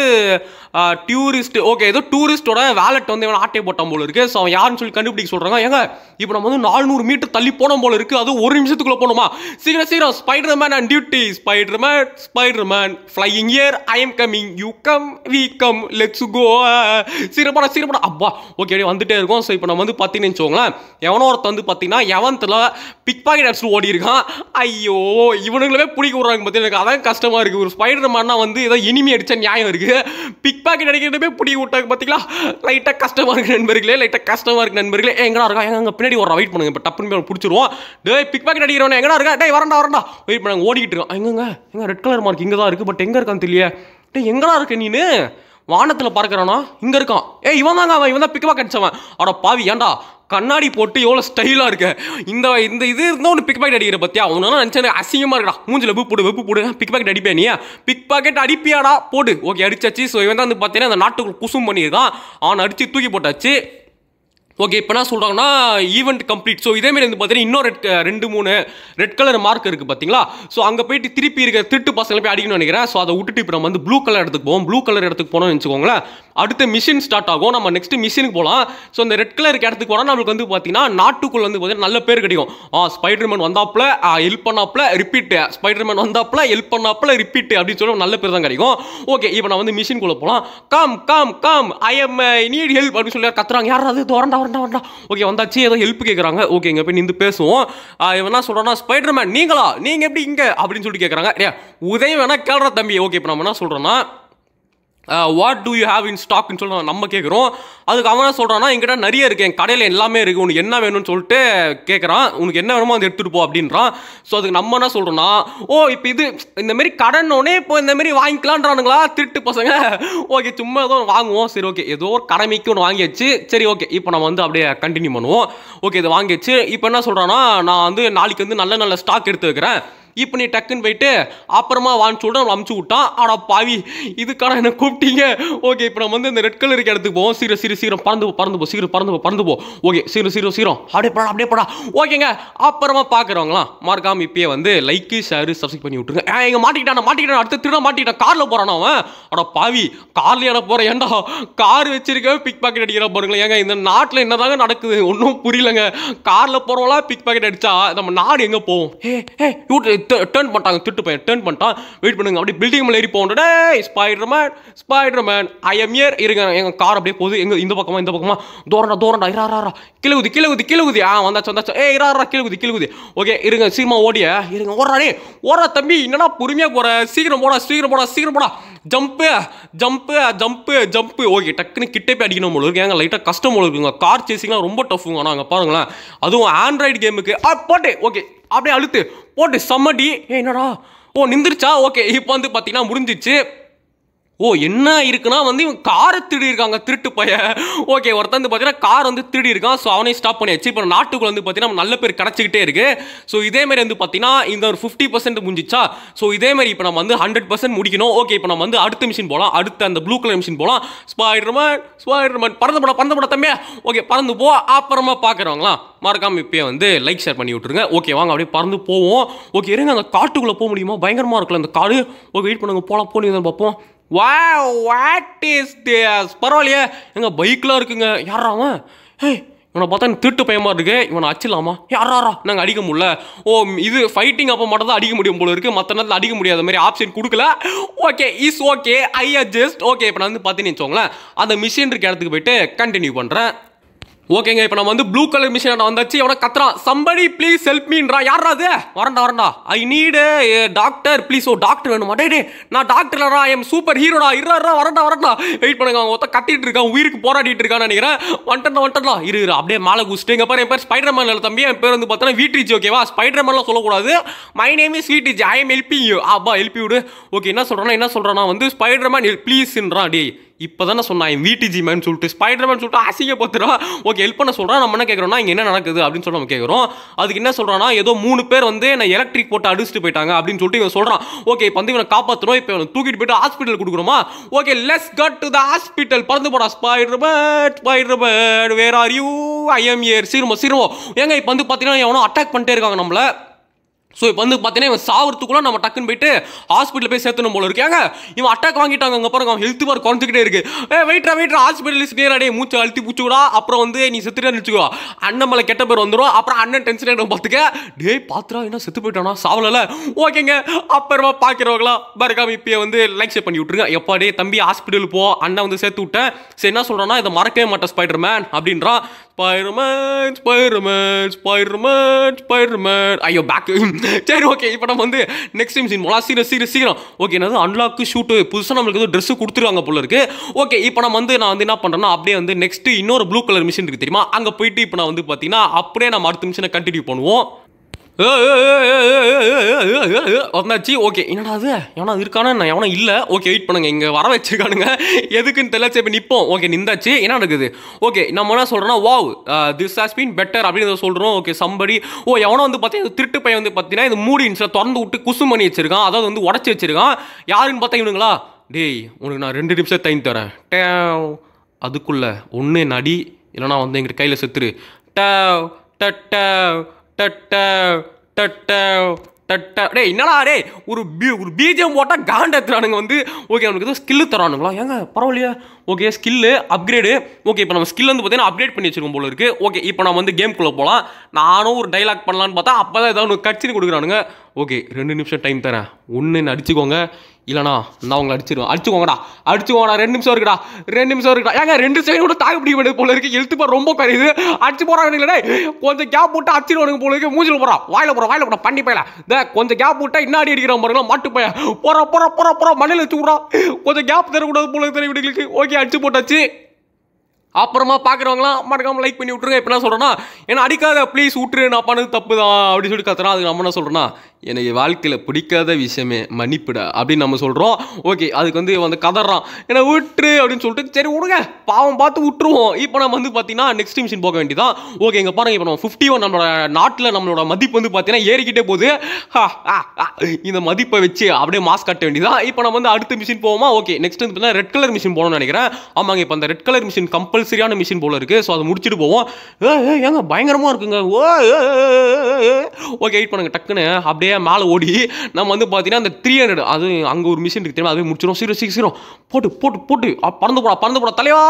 டூரிஸ்ட் ஓகே ஏதோ டூரிஸ்ட்டோட வேலெட் வந்து இவன் ஆட்டை போட்டோம் போல இருக்குது ஸோ அவன் யாருன்னு சொல்லி கண்டுபிடிக்க சொல்கிறாங்க ஏங்க இப்போ நம்ம வந்து நானூறு மீட்டர் தள்ளி போனோம் போல இருக்குது அது ஒரு நிமிஷத்துக்குள்ளே போகணுமா சீக்கிரம் சீக்கிரம் Spider Man and duty Spider Man Spider Man flying here I am coming you come we come let's go சீக்கிரப்படா சீக்கிரப்படா அப்பா ஓகே வந்துட்டே இருக்கும் ஸோ இப்போ நம்ம வந்து பார்த்தீங்கன்னு வச்சுக்கோங்களேன் எவனோ ஒருத்தன் வந்து பார்த்தீங்கன்னா எவன்த்தில் பிக் பாக்கெட் அடிச்சுட்டு ஓடி இருக்கான் ஐயோ இவனுங்களே பிடிக்க விட்றாங்க பார்த்தீங்கன்னா அதான் கஷ்டம் கஷ்டமாக இருக்குது ஒரு ஸ்பைடர் மேன்னா வந்து ஏதோ இனிமே அடித்த நியாயம் இருக்குது பிக் பாக்கெட் அடிக்கிறது பிடி விட்டாங்க பார்த்தீங்களா லைட்டாக கஷ்டமாக இருக்குது நண்பர்களே லைட்டாக கஷ்டமாக இருக்குது நண்பர்களே எங்கடா இருக்கா எங்க பின்னாடி ஒரு வெயிட் பண்ணுங்க இப்போ டப்புன்னு போய் பிடிச்சிருவோம் டே பிக் பாக்கெட் அடிக்கிறவனே எங்கடா இருக்கா டே வரண்டா வரண்டா வெயிட் பண்ணாங்க ஓடிக்கிட்டு இருக்கோம் எங்கங்க எங்க ரெட் கலர் மார்க் இங்கே தான் இருக்குது பட் எங்கே இருக்கான்னு தெரியல டே எங்கடா இருக்க நீனு வானத்தில் பறக்கிறானா இங்கே இருக்கான் ஏ இவன் தாங்க அவன் இவன் தான் பிக் பாக்கெட் அடிச்சவன் அட பாவி ஏன்டா கண்ணாடி போட்டு எவ்வளோ ஸ்டைலாக இருக்க இந்த இந்த இது இருந்தால் ஒன்று பிக் பாக்கெட் அடிக்கிற பற்றியா அவனால நினச்சேன் அசிங்கமாக இருக்கா மூஞ்சில் வெப்பு போடு வெப்பு போடு பிக் பாக்கெட் அடிப்பேனியா பிக் பாக்கெட் அடிப்பியாடா போடு ஓகே அடிச்சாச்சு ஸோ இவன் தான் வந்து பார்த்தீங்கன்னா அந்த நாட்டுக்குள் குசும் பண்ணியிருக்கான் அவன் அடித்து தூக்கி போட்டாச்சு ஓகே இப்போ என்ன சொல்கிறாங்கன்னா ஈவெண்ட் கம்ப்ளீட் ஸோ இதேமாரி வந்து பார்த்தீங்கன்னா இன்னொரு ரெட் ரெண்டு மூணு ரெட் கலர் மார்க் இருக்குது பார்த்தீங்களா ஸோ அங்கே போயிட்டு திருப்பி இருக்கிற திருட்டு பசங்களை போய் அடிக்கணும்னு நினைக்கிறேன் ஸோ அதை விட்டுட்டு இப்போ நம்ம வந்து ப்ளூ கலர் இடத்துக்கு போவோம் ப்ளூ கலர் இடத்துக்கு போனோம்னு வச்சுக்கோங்களேன் அடுத்த மிஷின் ஸ்டார்ட் ஆகும் நம்ம நெக்ஸ்ட் மிஷினுக்கு போகலாம் ஸோ இந்த ரெட் கலருக்கு இடத்துக்கு போனால் நம்மளுக்கு வந்து பார்த்தீங்கன்னா நாட்டுக்குள்ள வந்து பார்த்தீங்கன்னா நல்ல பேர் கிடைக்கும் ஆ ஸ்பைடர்மேன் வந்தாப்புல ஹெல்ப் பண்ணாப்புல ரிப்பீட் ஸ்பைடர்மேன் வந்தாப்புல ஹெல்ப் பண்ணாப்புல ரிப்பீட் அப்படின்னு சொல்லி நல்ல பேர் தான் கிடைக்கும் ஓகே இப்போ நான் வந்து மிஷின் குள்ளே போகலாம் calm calm calm I am need help அப்படின்னு சொல்லி கத்துறாங்க யாராவது தோரண்டா வரண்டா வரண்டா ஓகே வந்தாச்சு ஏதோ ஹெல்ப் கேட்குறாங்க ஓகே இங்கே போய் நின்று பேசுவோம் என்ன சொல்கிறோன்னா ஸ்பைடர்மேன் நீங்களா நீங்கள் எப்படி இங்கே அப்படின்னு சொல்லிட்டு கேட்குறாங்க ஏ உதவி வேணா கேள்ற தம்பி ஓகே இப்போ நம்ம என்ன சொல்கிறோன்னா what do you have in ஸ்டாக்னு சொல்லி நம்ம கேட்குறோம் அதுக்கு அவனா சொல்கிறான்னா எங்கிட்ட நிறைய இருக்குது என் கடையில் எல்லாமே இருக்குது உனக்கு என்ன வேணும்னு சொல்லிட்டு கேட்குறான் உனக்கு என்ன வேணுமோ அதை எடுத்துகிட்டு போ அப்படின்றான் ஸோ அதுக்கு நம்ம என்ன சொல்கிறோன்னா ஓ இப்போ இது இந்தமாரி கடனோடனே இப்போ இந்தமாரி வாங்கிக்கலான்றானுங்களா திருட்டு பசங்க ஓகே சும்மா ஏதோ வாங்குவோம் சரி ஓகே ஏதோ ஒரு கடமைக்கு ஒன்று வாங்கியாச்சு சரி ஓகே இப்போ நம்ம வந்து அப்படியே கண்டினியூ பண்ணுவோம் ஓகே இதை வாங்கியாச்சு இப்போ என்ன சொல்கிறான்னா நான் வந்து நாளைக்கு வந்து நல்ல நல்ல ஸ்டாக் எடுத்து வைக்கிறேன் இப்போ நீ டக்குன்னு போயிட்டு அப்புறமா வான்னு சொல்லிட்டு நம்மளை அமுச்சு விட்டான் ஆனால் பாவி இதுக்கான என்ன கூப்பிட்டீங்க ஓகே இப்போ நம்ம வந்து இந்த ரெட் கலர் இருக்க இடத்துக்கு போவோம் சீர சீர சீரம் பறந்து போ பறந்து போ சீரம் பறந்து போ பறந்து போ ஓகே சீரம் சீரம் சீரம் அப்படியே படா அப்படியே போடா ஓகேங்க அப்புறமா பார்க்குறவங்களாம் மறக்காமல் இப்பயே வந்து லைக்கு ஷேரு சப்ஸ்கிரைப் பண்ணி விட்டுருங்க எங்கள் மாட்டிக்கிட்டான் மாட்டிக்கிட்டான் அடுத்த திருடா மாட்டிக்கிட்டான் காரில் போகிறானா அவன் ஆனால் பாவி காரில் ஏட போகிறேன் ஏண்டா கார் வச்சிருக்க பிக் பாக்கெட் அடிக்கிற பாருங்களேன் ஏங்க இந்த நாட்டில் என்னதாங்க நடக்குது ஒன்றும் புரியலங்க காரில் போகிறவங்களா பிக் பாக்கெட் அடிச்சா நம்ம நாடு எங்கே போவோம் ஏ ஏ டேர்ன் பண்ணிட்டாங்க திட்டு பையன் டேர்ன் பண்ணிட்டான் வெயிட் பண்ணுங்க அப்படியே பில்டிங் மேலே ஏறி போகணும் Spider Man Spider Man I am here இருங்க எங்கள் கார் அப்படியே போகுது எங்கள் இந்த பக்கமாக இந்த பக்கமாக தோரண்டா தோரண்டா இராரா கிழகுதி கிழகுதி கிழகுதி ஆ வந்தாச்சு வந்தாச்சு ஏ இரா கிழகுதி கிழகுதி ஓகே இருங்க சீமா ஓடிய இருங்க ஓடுறாடே ஓடுறா தம்பி என்னடா பொறுமையாக போகிற சீக்கிரம் போடா சீக்கிரம் போடா சீக்கிரம் போடா jump jump jump jump okay டக்குன்னு கிட்டே போய் அடிக்கணும் போல இருக்கு ஏங்க லைட்டாக கஷ்டம் போல இருக்குங்க கார் சேசிங்லாம் ரொம்ப ஆனால் அங்கே பாருங்களேன் அதுவும் ஆண்ட்ராய்டு கேமுக்கு ஆ போட்டே ஓகே அப்படியே அழுத்து போட்டு சம்மடி ஏ என்னடா ஓ நிந்திருச்சா ஓகே இப்போ வந்து பார்த்தீங்கன்னா முடிஞ்சிச்சு ஓ என்ன இருக்குன்னா வந்து இவன் காரை திருடி இருக்காங்க திருட்டு பைய ஓகே ஒருத்தன் வந்து பார்த்தீங்கன்னா கார் வந்து திருடி இருக்கான் ஸோ அவனே ஸ்டாப் பண்ணியாச்சு இப்போ நாட்டுக்குள்ள வந்து பார்த்தீங்கன்னா நல்ல பேர் கிடச்சிக்கிட்டே இருக்கு ஸோ இதேமாரி வந்து பார்த்தீங்கன்னா இந்த ஒரு ஃபிஃப்டி பர்சன்ட் முடிஞ்சிச்சா ஸோ இதேமாரி இப்போ நம்ம வந்து ஹண்ட்ரட் பர்சன்ட் முடிக்கணும் ஓகே இப்போ நம்ம வந்து அடுத்த மிஷின் போகலாம் அடுத்த அந்த ப்ளூ கலர் மிஷின் போகலாம் ஸ்பைடர்மேன் ஸ்பைடர்மேன் பறந்து போட பறந்து போட தம்பியா ஓகே பறந்து போ அப்புறமா பார்க்குறவங்களா மறக்காமல் இப்போ வந்து லைக் ஷேர் பண்ணி விட்ருங்க ஓகே வாங்க அப்படியே பறந்து போவோம் ஓகே இருங்க அந்த காட்டுக்குள்ளே போக முடியுமா பயங்கரமாக இருக்கலாம் அந்த காடு ஓகே வெயிட் பண்ணுங்கள் போகலாம் போனீங்க பார்ப்போம் வா வாட் இஸ் திஸ் பரவாயில்லையே எங்கள் பைக்கெலாம் இருக்குங்க யாரா இவனை பார்த்தா திருட்டு பயமாக இருக்குது இவனை அச்சிடலாமா யாரா நாங்கள் அடிக்க முடியல ஓ இது ஃபைட்டிங் அப்போ மட்டும் தான் அடிக்க முடியும் போல இருக்குது மற்ற நேரத்தில் அடிக்க முடியாத மாதிரி ஆப்ஷன் கொடுக்கல okay is okay I adjust okay இப்போ நான் வந்து பார்த்து வச்சோங்களேன் அந்த மிஷின் இருக்க இடத்துக்கு போயிட்டு கண்டினியூ பண்ணுறேன் ஓகேங்க இப்போ நம்ம வந்து ப்ளூ கலர் மிஷின் வந்தாச்சு எவனை கத்துறான் சம்படி ப்ளீஸ் ஹெல்ப் மீன்றா யாரா அது வரண்டா வரண்டா ஐ நீடு டாக்டர் ப்ளீஸ் ஓ டாக்டர் வேணும் மாட்டே நான் நான் டாக்டர்லடா எம் சூப்பர் ஹீரோடா இருறா வரண்டா வரண்டா வெயிட் பண்ணுங்க அவன் ஒருத்த கட்டிட்டு இருக்கான் உயிருக்கு போராடிட்டு இருக்கான்னு நினைக்கிறேன் வந்துட்டா வந்துட்டா இரு அப்படியே மாலை குஸ்ட்டு எங்கள் பாரு என் பேர் ஸ்பைடர் மேன் தம்பி என் பேர் வந்து பார்த்தோன்னா வீட்ரிச்சு ஓகேவா ஸ்பைடர் மேன்லாம் சொல்லக்கூடாது மை நேம் இஸ் வீட்ரிச்சு ஐ எம் ஹெல்பிங் யூ அப்பா ஹெல்ப் விடு ஓகே என்ன சொல்கிறேன்னா என்ன சொல்கிறேன்னா வந்து ஸ்பைடர் மேன் ப்ளீஸ்ன்றான் டே இப்போ தானே சொன்னான் என் வீட்டு மேன் சொல்லிட்டு ஸ்பைடர்மேன் சொல்லிட்டு அசிங்க பத்துரா ஓகே ஹெல்ப் பண்ண சொல்கிறான் நம்ம என்ன கேட்குறோம்னா இங்கே என்ன நடக்குது அப்படின்னு சொல்லி நம்ம கேட்குறோம் அதுக்கு என்ன சொல்கிறான்னா ஏதோ மூணு பேர் வந்து என்ன எலக்ட்ரிக் போட்டு அடிச்சுட்டு போயிட்டாங்க அப்படின்னு சொல்லிட்டு இவன் சொல்கிறான் ஓகே இப்போ வந்து இவனை காப்பாற்றணும் இப்போ இவனை தூக்கிட்டு போயிட்டு ஹாஸ்பிட்டல் கொடுக்குறோமா okay let's get to the hospital பறந்து போடா Spiderman Spiderman where are you I'm here சீருமோ சீருமோ ஏங்க இப்போ வந்து பார்த்தீங்கன்னா எவனோ அட்டாக் பண்ணிட்டே இருக்காங்க நம்மளை ஸோ இப்போ வந்து பார்த்தீங்கன்னா இவன் சாவறதுக்குள்ள நம்ம டக்குன்னு போயிட்டு ஹாஸ்பிட்டல் போய் சேர்த்துணும் போல இருக்காங்க இவன் அட்டாக் வாங்கிட்டாங்க அப்புறம் அவன் ஹெல்த் பார் குறைஞ்சிக்கிட்டே இருக்கு ஏ வெயிட்ரா வெயிட்ரா ஹாஸ்பிட்டல் லிஸ்ட் நேர் அடையே மூச்சு அழுத்தி பூச்சுக்கூடா அப்புறம் வந்து நீ செத்துட்டே நினச்சிக்கோ அண்ணன் மலை கெட்ட பேர் வந்துடும் அப்புறம் அண்ணன் டென்ஷன் ஆகிடும் பார்த்துக்க டேய் பாத்திரா என்ன செத்து போயிட்டானா சாவலில் ஓகேங்க அப்புறமா பார்க்குறவங்களா பரகாமி இப்பயே வந்து லைக் ஷேர் பண்ணி விட்டுருங்க எப்பா டே தம்பி ஹாஸ்பிட்டல் போ அண்ணன் வந்து சேர்த்து விட்டேன் சரி என்ன சொல்கிறேன்னா இதை மறக்கவே மாட்டேன் மேன் அப்படின்றான் ஸ்பைடர் மேன் ஸ்பைடர் மேன் ஐயோ பேக்கு சரி ஓகே இப்போ நம்ம வந்து நெக்ஸ்ட் டைம் சீன் போகலாம் சீரம் சீரம் சீக்கிரம் ஓகே என்னது அன்லாக்கு ஷூட்டு புதுசாக நம்மளுக்கு எதுவும் ட்ரெஸ்ஸு கொடுத்துருவாங்க போல இருக்கு ஓகே இப்போ நம்ம வந்து நான் வந்து என்ன பண்ணுறேன்னா அப்படியே வந்து நெக்ஸ்ட்டு இன்னொரு ப்ளூ கலர் மிஷின் இருக்குது தெரியுமா அங்கே போயிட்டு இப்போ நான் வந்து பார்த்தீங்கன்னா அப்படியே நம்ம அடுத்த மிஷினை கண்டினியூ பண்ணுவோம் வந்தாச்சு ஓகே என்னடா அது எவனா இருக்கானா நான் எவனா இல்லை ஓகே வெயிட் பண்ணுங்க இங்கே வர வச்சிருக்கானுங்க எதுக்குன்னு தெரியல இப்போ நிற்போம் ஓகே நின்றாச்சு என்ன நடக்குது ஓகே நம்ம என்ன சொல்கிறோன்னா wow this has been better அப்படின்னு சொல்கிறோம் ஓகே சம்படி ஓ oh, எவனோ வந்து பார்த்தீங்கன்னா திருட்டு பையன் வந்து பார்த்தீங்கன்னா இந்த மூடி இன்ச்சில் திறந்து விட்டு குசு பண்ணி வச்சிருக்கான் அதாவது வந்து உடச்சி வச்சிருக்கான் யாருன்னு பார்த்தா இவனுங்களா டேய் உனக்கு நான் ரெண்டு நிமிஷம் டைம் தரேன் டே அதுக்குள்ளே ஒன்று நடி இல்லைனா வந்து எங்கிட்ட கையில் செத்துரு ட ட டட்ட டட்ட டே என்னடா டே ஒரு பி ஒரு பீஜம் போட்டால் காண்டத்துறானுங்க வந்து ஓகே அவனுக்கு ஏதோ ஸ்கில்லு தரானுங்களா ஏங்க பரவாயில்லையா ஓகே ஸ்கில்லு அப்கிரேடு ஓகே இப்போ நம்ம ஸ்கில் வந்து பார்த்தீங்கன்னா அப்கிரேட் பண்ணி வச்சிருக்கோம் போல இருக்குது ஓகே இப்போ நம்ம வந்து கேம்குள்ளே போகலாம் நானும் ஒரு டைலாக் பண்ணலான்னு பார்த்தா அப்போ தான் ஏதாவது ஒன்று கட்சி கொடுக்குறானுங்க ஓகே ரெண்டு நிமிஷம் டைம் தரேன் ஒன்று என்ன அடிச்சுக்கோங்க இல்லைண்ணா நான் உங்களை அடிச்சிருவேன் அடிச்சுக்கோங்கடா அடிச்சுக்கோங்கடா ரெண்டு நிமிஷம் இருக்குடா ரெண்டு நிமிஷம் இருக்குடா ஏங்க ரெண்டு சைடு கூட தாக்கு பிடிக்க வேண்டியது போல இருக்குது எழுத்து பார் ரொம்ப குறையுது அடிச்சு போகிறாங்க இல்லைடே கொஞ்சம் கேப் போட்டு அடிச்சிருவானுங்க போல இருக்கு மூஞ்சில் போகிறான் வாயில் போகிறோம் வாயில் போகிறோம் பண்ணி போயில இந்த கொஞ்சம் கேப் போட்டால் இன்னாடி அடிக்கிறான் பாருங்களா மாட்டு போய போகிற போகிற போகிற போகிற மண்ணில் வச்சு விட்றோம் கொஞ்சம் கேப் தரக்கூடாது போல தெரியும் வீடுகளுக்கு ஓகே எல்லாத்தையும் அடிச்சு போட்டாச்சு அப்புறமா பார்க்குறவங்களாம் மறக்காமல் லைக் பண்ணி விட்ருங்க இப்போ என்ன சொல்கிறேன்னா என்ன அடிக்காத ப்ளீஸ் விட்டுரு நான் பண்ணது தப்பு தான் அப்படின்னு சொல்லி கத்துறேன் அதுக்கு நம்ம என்ன சொல்கிறேன்னா எனக்கு வாழ்க்கையில் பிடிக்காத விஷயமே மன்னிப்பிட அப்படின்னு நம்ம சொல்கிறோம் ஓகே அதுக்கு வந்து வந்து கதறான் என்னை விட்டுரு அப்படின்னு சொல்லிட்டு சரி விடுங்க பாவம் பார்த்து விட்டுருவோம் இப்போ நம்ம வந்து பார்த்தீங்கன்னா நெக்ஸ்ட் மிஷின் போக வேண்டியதான் ஓகே இங்கே பாருங்கள் இப்போ நம்ம ஃபிஃப்டி ஒன் நம்மளோட நாட்டில் நம்மளோட மதிப்பு வந்து பார்த்தீங்கன்னா ஏறிக்கிட்டே போகுது இந்த மதிப்பை வச்சு அப்படியே மாஸ்க் கட்ட வேண்டியதான் இப்போ நம்ம வந்து அடுத்த மிஷின் போவோமா ஓகே நெக்ஸ்ட் வந்து பார்த்தீங்கன்னா ரெட் கலர் மிஷின் போகணும்னு நினைக்கிறேன் ஆமாங்க இப்போ அந்த ரெட் கலர் மிஷின் கம்பல்சரியான மிஷின் போல இருக்குது ஸோ அதை முடிச்சுட்டு போவோம் ஏங்க பயங்கரமாக இருக்குங்க ஓ ஓகே வெயிட் பண்ணுங்க டக்குன்னு அப்படியே அப்படியே மேலே ஓடி நம்ம வந்து பார்த்தீங்கன்னா அந்த த்ரீ ஹண்ட்ரட் அது அங்கே ஒரு மிஷின் இருக்குது அதுவே அது முடிச்சிடும் சீக்கிரம் சீக்கிரம் போட்டு போட்டு போட்டு பறந்து போடா பறந்து போடா தலைவா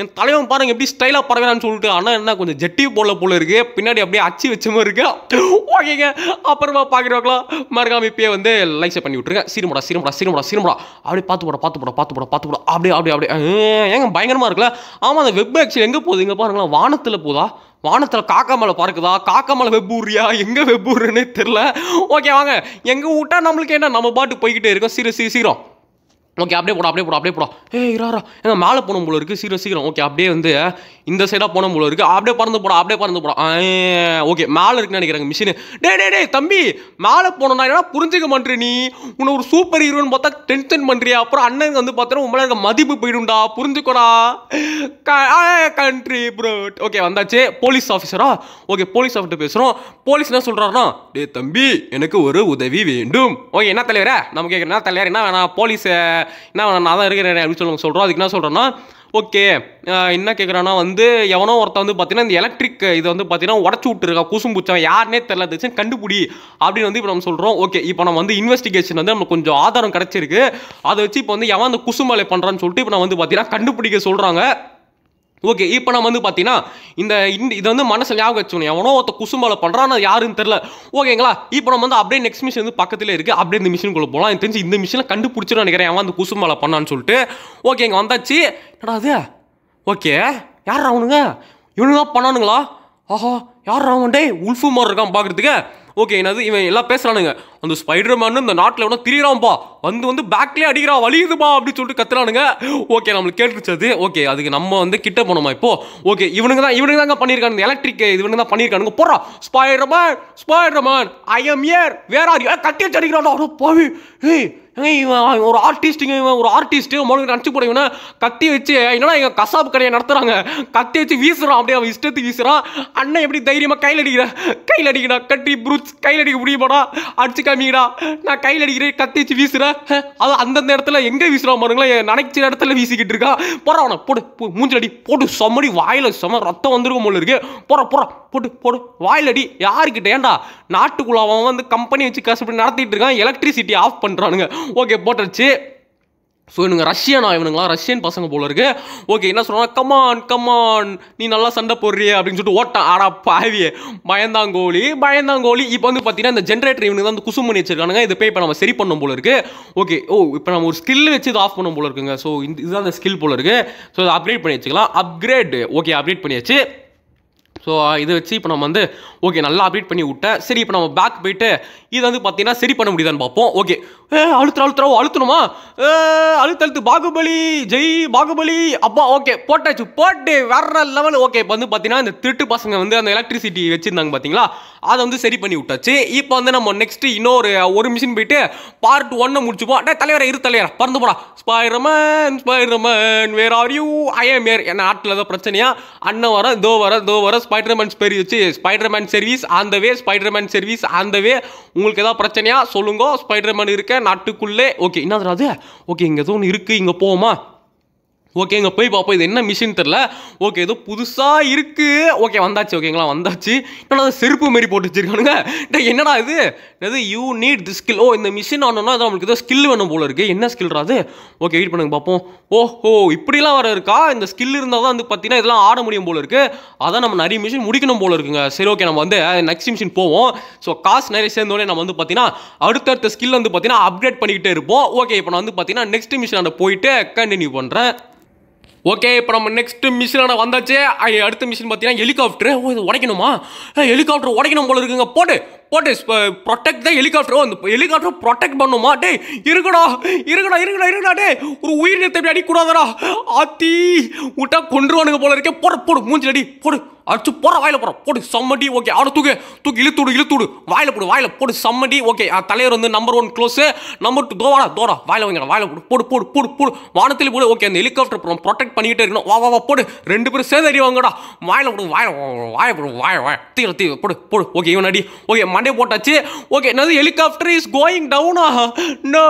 என் தலைவன் பாருங்க எப்படி ஸ்டைலாக பறவையான்னு சொல்லிட்டு ஆனால் என்ன கொஞ்சம் ஜெட்டி போல போல இருக்கு பின்னாடி அப்படியே அச்சு வச்ச மாதிரி இருக்கு ஓகேங்க அப்புறமா பார்க்குறவங்களாம் மறக்காம இப்பயே வந்து லைக்ஸை பண்ணி விட்டுருங்க சீரமுடா சீரமடா சீரமடா சீரமுடா அப்படியே பார்த்து போட பார்த்து போட பார்த்து போட பார்த்து போட அப்படியே அப்படியே அப்படியே ஏங்க பயங்கரமாக இருக்குல்ல ஆமாம் அந்த வெப் ஆக்சுவலி எங்கே போகுது இங்கே பாருங்களா வானத்தில் போதா வானத்தில் காக்காமலை பறக்குதா காக்கமலை வெப்பூர்யா எங்கே வெப்பூர்னே தெரில ஓகே வாங்க எங்கே விட்டா நம்மளுக்கு என்ன நம்ம பாட்டு போய்கிட்டே இருக்கோம் சிறு சிறு சீரம் ஓகே அப்படியே போடா அப்படியே போடா அப்படியே போடா ஏ இராரா எங்கள் மேலே போகணும் போல இருக்குது சீக்கிரம் சீக்கிரம் ஓகே அப்படியே வந்து இந்த சைடாக போன போல இருக்குது அப்படியே பறந்து போடா அப்படியே பறந்து போடா ஓகே மேலே இருக்குன்னு நினைக்கிறாங்க மிஷின் டே டே டே தம்பி மேலே போனோம்னா என்ன புரிஞ்சுக்க மாட்டே நீ உன்னை ஒரு சூப்பர் ஹீரோன்னு பார்த்தா டென்ஷன் பண்ணுறியா அப்புறம் அண்ணனுக்கு வந்து பார்த்தோன்னா உங்களை எனக்கு மதிப்பு போயிடும்டா புரிஞ்சுக்கோடா கண்ட்ரி ப்ரோ ஓகே வந்தாச்சு போலீஸ் ஆஃபீஸரா ஓகே போலீஸ் ஆஃபீஸர் பேசுகிறோம் போலீஸ் என்ன சொல்கிறாருன்னா டே தம்பி எனக்கு ஒரு உதவி வேண்டும் ஓகே என்ன தலைவரே நம்ம கேட்குறேன் தலைவர் என்ன வேணாம் போலீஸை என்ன நான் தான் இருக்கிறேன் அப்படின்னு சொல்லி சொல்கிறோம் அதுக்கு என்ன சொல்கிறேன்னா ஓகே என்ன கேட்குறேன்னா வந்து எவனோ ஒருத்தன் வந்து பார்த்தீங்கன்னா இந்த எலக்ட்ரிக் இதை வந்து பார்த்தீங்கன்னா உடச்சு விட்டுருக்கா குசும் பூச்சா யாருனே தெரியல தச்சு கண்டுபிடி அப்படின்னு வந்து இப்போ நம்ம சொல்கிறோம் ஓகே இப்போ நம்ம வந்து இன்வெஸ்டிகேஷன் வந்து நமக்கு கொஞ்சம் ஆதாரம் கிடச்சிருக்கு அதை வச்சு இப்போ வந்து எவன் அந்த குசுமலை பண்ணுறான்னு சொல்லிட்டு இப்போ நான் வந்து பார்த்தீங்கன்னா கண்டுபிடிக்க சொல்கிறாங்க ஓகே இப்போ நம்ம வந்து பார்த்தீங்கன்னா இந்த இது வந்து மனசில் ஞாபகம் வச்சுக்கணும் எவனோ ஒருத்த குசும்பால பண்ணுறான் அது யாருன்னு தெரில ஓகேங்களா இப்போ நம்ம வந்து அப்படியே நெக்ஸ்ட் மிஷின் வந்து பக்கத்தில் இருக்குது அப்படியே இந்த மிஷினுக்குள்ளே போகலாம் எனக்கு தெரிஞ்சு இந்த மிஷினில் கண்டுபிடிச்சிடும் நினைக்கிறேன் அவன் அந்த குசும்பால பண்ணான்னு சொல்லிட்டு ஓகே இங்கே வந்தாச்சு என்னடா அது ஓகே யார் அவனுங்க இவனுங்க பண்ணானுங்களா ஆஹா யார் அவன் டே உல்ஃபு மாதிரி இருக்கான் பார்க்குறதுக்கு ஓகே என்னது இவன் எல்லாம் பேசுகிறானுங்க அந்த ஸ்பைடர் மேன் இந்த நாட்டில் வேணா திரியிறான்பா வந்து வந்து பேக்லேயே அடிக்கிறா வலியுதுப்பா அப்படின்னு சொல்லிட்டு கத்துறானுங்க ஓகே நம்மளுக்கு கேட்டுச்சது ஓகே அதுக்கு நம்ம வந்து கிட்ட போனோமா இப்போ ஓகே இவனுங்க தான் இவனுங்க தாங்க பண்ணியிருக்கானுங்க எலக்ட்ரிக் இவனுங்க தான் பண்ணியிருக்கானுங்க போறா Spider Man Spider Man I am here where are ஏ கட்டி அடிக்கிறான் போவி ஏய் இவன் ஒரு ஆர்டிஸ்ட்டுங்க இவன் ஒரு ஆர்டிஸ்ட்டு மொழி நினச்சி போட கத்தி வச்சு என்னடா எங்கள் கசாப்பு கடையை நடத்துகிறாங்க கத்தி வச்சு வீசுகிறான் அப்படியே அவன் இஷ்டத்துக்கு வீசுகிறான் அண்ணன் எப்படி தைரியமாக கையில் அடிக்கிறேன் கையில் அடிக்கிறான் கட்டி புரிச்சு கையில் அடிக்க முடியுமாடா அடிச்சு காமிங்கடா நான் கையில் அடிக்கிறேன் கத்தி வச்சு வீசுகிறேன் அது அந்தந்த இடத்துல எங்கே வீசுகிறான் பாருங்களா நினைச்ச இடத்துல வீசிக்கிட்டு இருக்கா போகிறா அவனை போடு மூஞ்சல் அடி போட்டு சம்மடி வாயில் செம ரத்தம் வந்துருக்கும் முடியல இருக்கு போகிற போகிறோம் போட்டு போடு வாயில் அடி யாருக்கிட்ட ஏன்டா நாட்டுக்குள்ள அவன் வந்து கம்பெனி வச்சு கஷ்டப்பட்டு நடத்திட்டு இருக்கான் எலக்ட்ரிசிட்டி ஆஃப் பண்ணுறானுங்க ஓகே போட்டுருச்சு ஸோ இவங்க ரஷ்யனா இவனுங்களா ரஷ்யன் பசங்க போல இருக்கு ஓகே என்ன சொல்கிறாங்க கமான் கமான் நீ நல்லா சண்டை போடுறிய அப்படின்னு சொல்லிட்டு ஓட்டான் ஆடா பாவியே பயந்தாங்கோழி பயந்தாங்கோழி இப்போ வந்து பார்த்தீங்கன்னா இந்த ஜென்ரேட்டர் இவனுக்கு வந்து குசும் பண்ணி வச்சிருக்கானுங்க இதை போய் இப்போ நம்ம சரி பண்ணும் போல இருக்கு ஓகே ஓ இப்போ நம்ம ஒரு ஸ்கில் வச்சு இது ஆஃப் பண்ணும் போல இருக்குங்க ஸோ இந்த இதுதான் அந்த ஸ்கில் போல இருக்கு ஸோ இதை அப்கிரேட் பண்ணி வச்சுக்கலாம் அப்கிரேட் ஓகே அப்கிரேட் பண்ணியாச்சு ஸோ இதை வச்சு இப்போ நம்ம வந்து ஓகே நல்லா அப்டேட் பண்ணி விட்டேன் சரி இப்போ நம்ம பேக் போயிட்டு இதை வந்து பார்த்தீங்கன்னா சரி பண்ண முடியுதான்னு பார்ப்போம் ஓகே அழுத்துற அழுத்துறாவோ அழுத்தணுமா அழுத்து அழுத்து பாகுபலி ஜெய் பாகுபலி அப்பா ஓகே போட்டாச்சு போட்டு வேற லெவல் ஓகே இப்போ வந்து பார்த்தீங்கன்னா இந்த திருட்டு பசங்க வந்து அந்த எலக்ட்ரிசிட்டி வச்சுருந்தாங்க பார்த்தீங்களா அதை வந்து சரி பண்ணி விட்டாச்சு இப்போ வந்து நம்ம நெக்ஸ்ட் இன்னொரு ஒரு மிஷின் போயிட்டு பார்ட் ஒன்னை முடிச்சுப்போம் டே தலைவரை இரு தலைவரை பறந்து போடா Spiderman Spiderman where are you I here என்ன ஆட்டில் ஏதோ பிரச்சனையா அண்ணன் வர தோ வர தோ வர ஸ்பைடர்மேன் பெரிய வச்சு ஸ்பைடர்மேன் சர்வீஸ் அந்த வே ஸ்பைடர்மேன் சர்வீஸ் அந்த வே உங்களுக்கு எதாவது பிரச்சனையா சொல்லுங்க ஸ்பைடர்மேன் இருக்க நாட்டுக்குள்ளே ஓகே என்ன என்னது ஓகே இங்கே எதுவும் ஒன்று இருக்குது இங்கே போவோமா ஓகே இங்கே போய் பார்ப்போம் இது என்ன மிஷின் தெரில ஓகே ஏதோ புதுசாக இருக்குது ஓகே வந்தாச்சு ஓகேங்களா வந்தாச்சு என்னடா செருப்பு மாரி போட்டு வச்சிருக்கானுங்க என்னடா இது எது யூ நீட் தி ஸ்கில் ஓ இந்த மிஷின் ஆனோம்னா அது நம்மளுக்கு ஏதோ ஸ்கில் வேணும் போல இருக்குது என்ன ஸ்கில்ரா அது ஓகே வெயிட் பண்ணுங்க பார்ப்போம் ஓஹோ இப்படிலாம் வர இருக்கா இந்த ஸ்கில் இருந்தால் தான் வந்து பார்த்தீங்கன்னா இதெல்லாம் ஆட முடியும் போல இருக்குது அதான் நம்ம நிறைய மிஷின் முடிக்கணும் போல இருக்குங்க சரி ஓகே நம்ம வந்து நெக்ஸ்ட் மிஷின் போவோம் ஸோ காசு நிறைய சேர்ந்தோடனே நம்ம வந்து பார்த்தீங்கன்னா அடுத்தடுத்த ஸ்கில் வந்து பார்த்தீங்கன்னா அப்டேட் பண்ணிக்கிட்டே இருப்போம் ஓகே இப்போ நான் வந்து பார்த்தீங்கன்னா நெக்ஸ்ட் மிஷின் அந்த போயிட்டு கண்டினியூ பண்ணுறேன் ஓகே இப்போ நம்ம நெக்ஸ்ட் மிஷினான வந்தாச்சு அடுத்த மிஷின் பார்த்தீங்கன்னா ஹெலிகாப்டர் உடைக்கணுமா ஹெலிகாப்டர் உடைக்கணும் போல இருக்குங்க போட்டு வாட் இஸ் ப்ரொடெக்ட் தான் ஹெலிகாப்டர் அந்த ஹெலிகாப்டர் ப்ரொடெக்ட் பண்ணுமா டே இருக்கடா இருக்கடா இருக்கடா இருக்கடா டே ஒரு உயிரினத்தை அப்படி அடிக்கூடாதடா ஆத்தி விட்டா கொண்டுருவானுங்க போல இருக்கே போட போடு மூஞ்சில் அடி போடு அடிச்சு போகிற வாயில் போகிறோம் போடு சம்மடி ஓகே அவனை தூக்கு தூக்கி இழுத்துடு இழுத்துடு வாயில் போடு வாயில் போடு சம்மடி ஓகே தலைவர் வந்து number one close number two தோவாடா தோடா வாயில் வைங்கடா வாயில் போடு போடு போடு போடு போடு வானத்தில் போடு ஓகே அந்த ஹெலிகாப்டர் போகிறோம் ப்ரொடெக்ட் பண்ணிக்கிட்டே இருக்கணும் வா வா வா போடு ரெண்டு பேரும் சேர்ந்து அறிவாங்கடா வாயில் போடு வாயில் வாயில் போடு வாய வாய தீர தீர போடு போடு ஓகே இவன் அடி ஓகே மன பாண்டே போட்டாச்சு ஓகே என்னது ஹெலிகாப்டர் இஸ் கோயிங் டவுனா நோ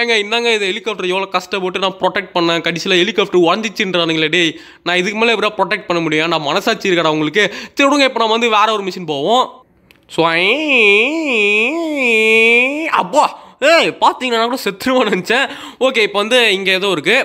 ஏங்க இந்தாங்க இது ஹெலிகாப்டர் எவ்வளோ கஷ்டப்பட்டு நான் ப்ரொடெக்ட் பண்ணேன் கடைசியில் ஹெலிகாப்டர் உடஞ்சிச்சுன்றானுங்களே டேய் நான் இதுக்கு மேலே எப்படியா ப்ரொடெக்ட் பண்ண முடியும் நான் மனசாட்சி இருக்கடா உங்களுக்கு திருடுங்க இப்போ நம்ம வந்து வேற ஒரு மிஷின் போவோம் ஸோ அப்பா ஏய் பார்த்தீங்கன்னா கூட செத்துருவான்னு நினச்சேன் ஓகே இப்போ வந்து இங்கே ஏதோ இருக்குது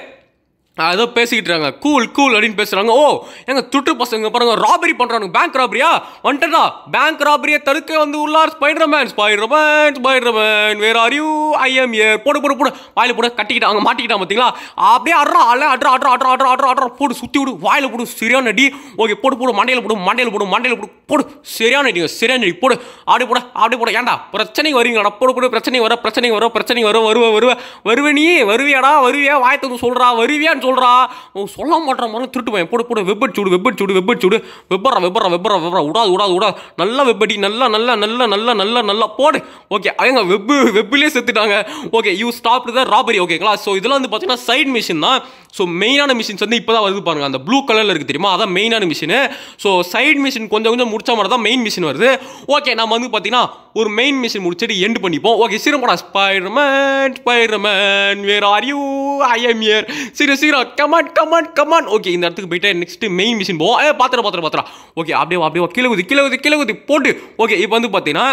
ஏதோ பேசிக்கிட்டு இருக்காங்க கூல் கூல் அப்படின்னு பேசுகிறாங்க ஓ எங்க துட்டு பசங்க பாருங்க ராபரி பண்ணுறானுங்க பேங்க் ராபரியா வந்துட்டா பேங்க் ராபரியை தடுக்க வந்து உள்ளார் man Spider Man Spider Man where I IIM ஏ போடு போடு போடு வாயில் போட அங்கே மாட்டிக்கிட்டான் பார்த்தீங்களா அப்படியே அட்ரா அல்ல அட்ரா அட்ரா அட்ரா அட்ரா அட்ரா அட்ரா போட்டு சுற்றி விடு வாயில் போடு சரியான அடி ஓகே போடு போடு மண்டையில் போடு மண்டையில் போடு மண்டையில் போடு போடு சரியான அடிங்க சரியான அடி போடு அப்படி போட அப்படி போட ஏன்டா பிரச்சனை வரீங்கடா போடு போடு பிரச்சனை வர பிரச்சனை வர பிரச்சனை வர வருவ வருவ வருவ நீ வருவியாடா வருவியா வாயத்துக்கு சொல்கிறா வருவியான்னு இல்லைன்னு சொல்கிறா சொல்ல மாட்டேற மாதிரி திருட்டு பையன் போட்டு போட்டு வெப்பட் சூடு வெப்பட் சூடு வெப்பட் சூடு வெப்பறா வெப்பறா வெப்பறா வெப்பறா விடாது விடாது விடாது நல்லா வெப்படி நல்லா நல்லா நல்லா நல்லா நல்லா நல்லா போடு ஓகே அவங்க வெப்பு வெப்பிலே செத்துட்டாங்க okay you stop the robbery ஓகேங்களா ஸோ இதெல்லாம் வந்து பார்த்தீங்கன்னா சைட் மிஷின் தான் ஸோ மெயினான மிஷின்ஸ் வந்து இப்போ தான் வருது பாருங்கள் அந்த ப்ளூ கலரில் இருக்குது தெரியுமா அதான் மெயினான மிஷினு ஸோ சைட் மிஷின் கொஞ்சம் கொஞ்சம் முடிச்ச மாதிரி தான் மெயின் மிஷின் வருது ஓகே நம்ம வந்து பார்த்தீங்கன்னா ஒரு மெயின் மிஷின் முடிச்சுட்டு எண்டு பண்ணிப்போம் ஓகே சிறு படம் Spiderman Spiderman where are you I am here சீர சரி சீக்கிரம் கமான் கமான் கமான் ஓகே இந்த இடத்துக்கு போயிட்டு நெக்ஸ்ட் மெயின் மிஷின் போவோம் ஏ பாத்திரம் பாத்திர பாத்திரம் ஓகே அப்படியே அப்படியே கீழே ஊதி கீழே ஊதி கீழே ஊதி போட்டு ஓகே இப்போ வந்து பார்த்தீங்கன்னா